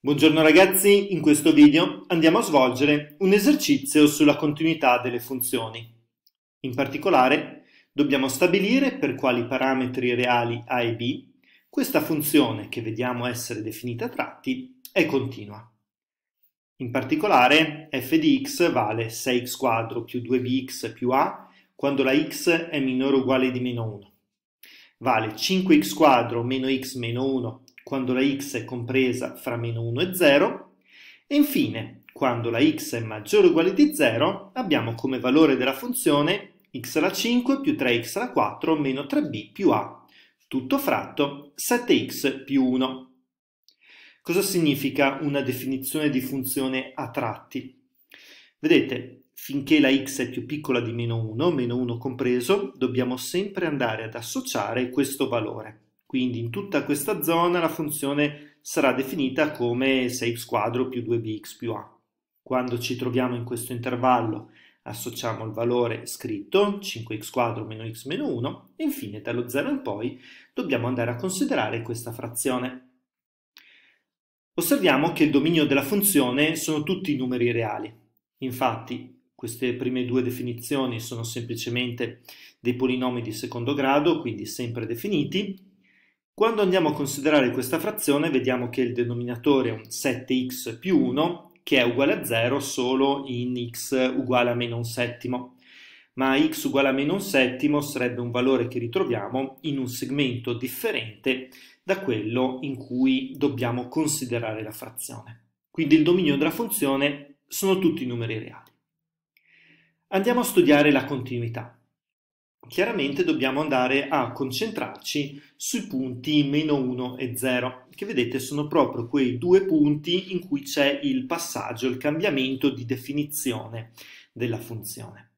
Buongiorno ragazzi, in questo video andiamo a svolgere un esercizio sulla continuità delle funzioni. In particolare dobbiamo stabilire per quali parametri reali a e b questa funzione che vediamo essere definita a tratti è continua. In particolare f di x vale 6x2 più 2bx più a quando la x è minore o uguale di meno 1. Vale 5x2 meno x meno 1 quando la x è compresa fra meno 1 e 0 e infine quando la x è maggiore o uguale di 0 abbiamo come valore della funzione x alla 5 più 3x alla 4 meno 3b più a, tutto fratto 7x più 1. Cosa significa una definizione di funzione a tratti? Vedete, finché la x è più piccola di meno 1, meno 1 compreso, dobbiamo sempre andare ad associare questo valore. Quindi in tutta questa zona la funzione sarà definita come 6x quadro più 2bx più a. Quando ci troviamo in questo intervallo associamo il valore scritto 5x quadro meno x meno 1 e infine dallo 0 in poi dobbiamo andare a considerare questa frazione. Osserviamo che il dominio della funzione sono tutti numeri reali. Infatti queste prime due definizioni sono semplicemente dei polinomi di secondo grado, quindi sempre definiti, quando andiamo a considerare questa frazione vediamo che il denominatore è un 7x più 1 che è uguale a 0 solo in x uguale a meno un settimo ma x uguale a meno un settimo sarebbe un valore che ritroviamo in un segmento differente da quello in cui dobbiamo considerare la frazione. Quindi il dominio della funzione sono tutti numeri reali. Andiamo a studiare la continuità chiaramente dobbiamo andare a concentrarci sui punti meno 1 e 0, che vedete sono proprio quei due punti in cui c'è il passaggio, il cambiamento di definizione della funzione.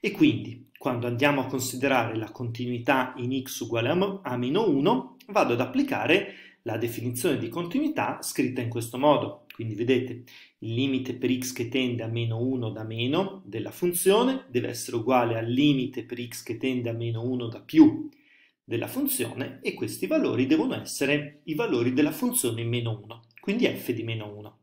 E quindi, quando andiamo a considerare la continuità in x uguale a meno 1, vado ad applicare la definizione di continuità scritta in questo modo. Quindi vedete, il limite per x che tende a meno 1 da meno della funzione deve essere uguale al limite per x che tende a meno 1 da più della funzione e questi valori devono essere i valori della funzione meno 1, quindi f di meno 1.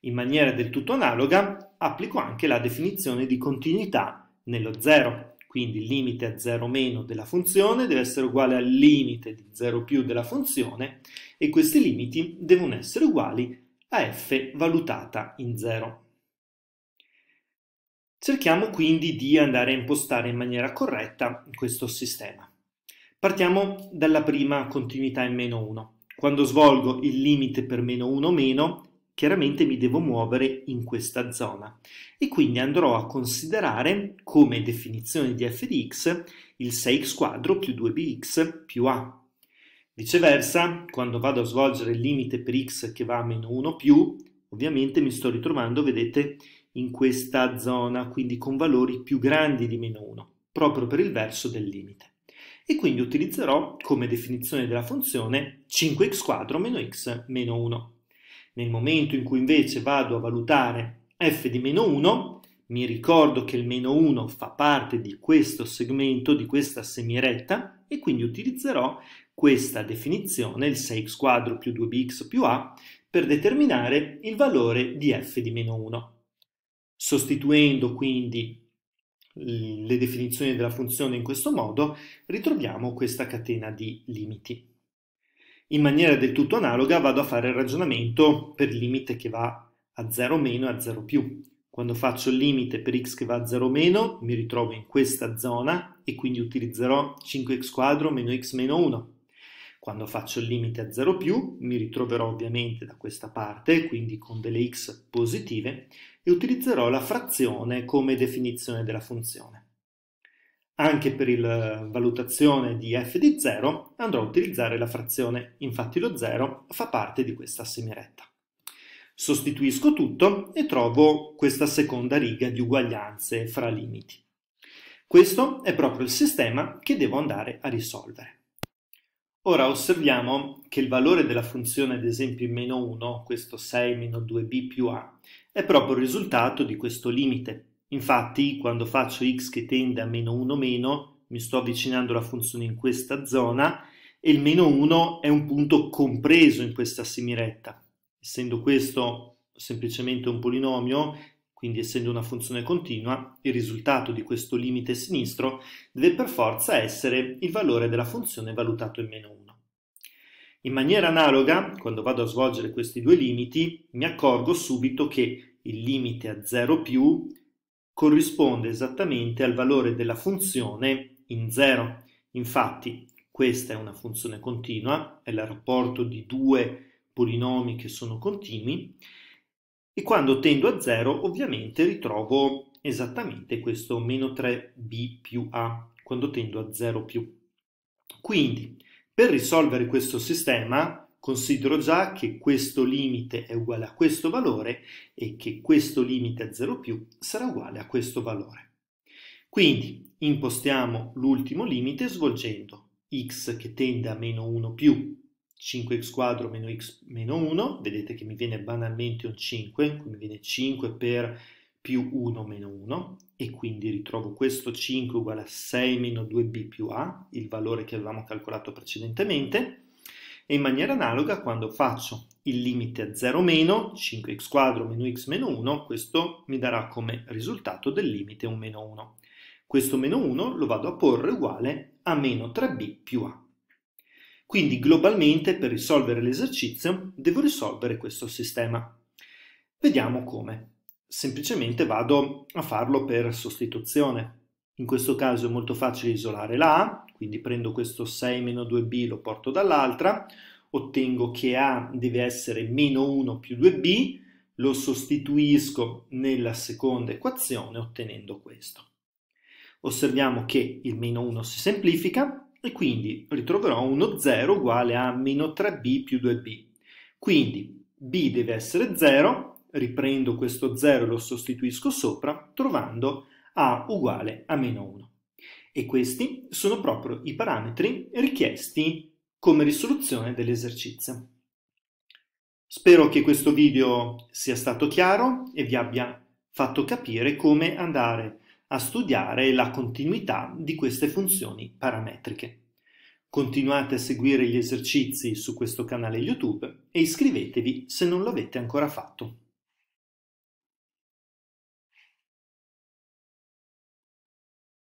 In maniera del tutto analoga applico anche la definizione di continuità nello 0, quindi il limite a 0 meno della funzione deve essere uguale al limite di 0 più della funzione e questi limiti devono essere uguali a f valutata in 0. Cerchiamo quindi di andare a impostare in maniera corretta questo sistema. Partiamo dalla prima continuità in meno 1. Quando svolgo il limite per meno 1 meno, chiaramente mi devo muovere in questa zona e quindi andrò a considerare come definizione di f di x il 6x quadro più 2bx più a Viceversa, quando vado a svolgere il limite per x che va a meno 1 più, ovviamente mi sto ritrovando, vedete, in questa zona, quindi con valori più grandi di meno 1, proprio per il verso del limite. E quindi utilizzerò come definizione della funzione 5x2 meno x meno 1. Nel momento in cui invece vado a valutare f di meno 1, mi ricordo che il meno 1 fa parte di questo segmento, di questa semiretta, e quindi utilizzerò questa definizione, il 6x quadro più 2bx più a, per determinare il valore di f di meno 1. Sostituendo quindi le definizioni della funzione in questo modo, ritroviamo questa catena di limiti. In maniera del tutto analoga vado a fare il ragionamento per il limite che va a 0 meno e a 0 più. Quando faccio il limite per x che va a 0 meno, mi ritrovo in questa zona e quindi utilizzerò 5x quadro meno x meno 1. Quando faccio il limite a 0 più, mi ritroverò ovviamente da questa parte, quindi con delle x positive, e utilizzerò la frazione come definizione della funzione. Anche per la eh, valutazione di f di 0 andrò a utilizzare la frazione, infatti lo 0 fa parte di questa semiretta. Sostituisco tutto e trovo questa seconda riga di uguaglianze fra limiti. Questo è proprio il sistema che devo andare a risolvere. Ora osserviamo che il valore della funzione ad esempio in meno 1, questo 6 meno 2b più a, è proprio il risultato di questo limite. Infatti quando faccio x che tende a meno 1 meno, mi sto avvicinando alla funzione in questa zona e il meno 1 è un punto compreso in questa semiretta. Essendo questo semplicemente un polinomio, quindi essendo una funzione continua, il risultato di questo limite sinistro deve per forza essere il valore della funzione valutato in meno 1. In maniera analoga, quando vado a svolgere questi due limiti, mi accorgo subito che il limite a 0 più corrisponde esattamente al valore della funzione in 0. Infatti, questa è una funzione continua, è il rapporto di due polinomi che sono continui, e quando tendo a 0 ovviamente ritrovo esattamente questo meno 3b più a quando tendo a 0 più. Quindi per risolvere questo sistema considero già che questo limite è uguale a questo valore e che questo limite a 0 più sarà uguale a questo valore. Quindi impostiamo l'ultimo limite svolgendo x che tende a meno 1 più 5x quadro meno x meno 1, vedete che mi viene banalmente un 5, quindi viene 5 per più 1 meno 1 e quindi ritrovo questo 5 uguale a 6 meno 2b più a, il valore che avevamo calcolato precedentemente e in maniera analoga quando faccio il limite a 0 meno 5x quadro meno x meno 1 questo mi darà come risultato del limite un meno 1. Questo meno 1 lo vado a porre uguale a meno 3b più a. Quindi globalmente per risolvere l'esercizio devo risolvere questo sistema. Vediamo come. Semplicemente vado a farlo per sostituzione. In questo caso è molto facile isolare la A, quindi prendo questo 6-2b, lo porto dall'altra, ottengo che A deve essere meno 1 più 2b, lo sostituisco nella seconda equazione ottenendo questo. Osserviamo che il meno 1 si semplifica, e quindi ritroverò uno 0 uguale a meno 3b più 2b. Quindi b deve essere 0, riprendo questo 0 e lo sostituisco sopra, trovando a uguale a meno 1. E questi sono proprio i parametri richiesti come risoluzione dell'esercizio. Spero che questo video sia stato chiaro e vi abbia fatto capire come andare a a studiare la continuità di queste funzioni parametriche. Continuate a seguire gli esercizi su questo canale YouTube e iscrivetevi se non l'avete ancora fatto.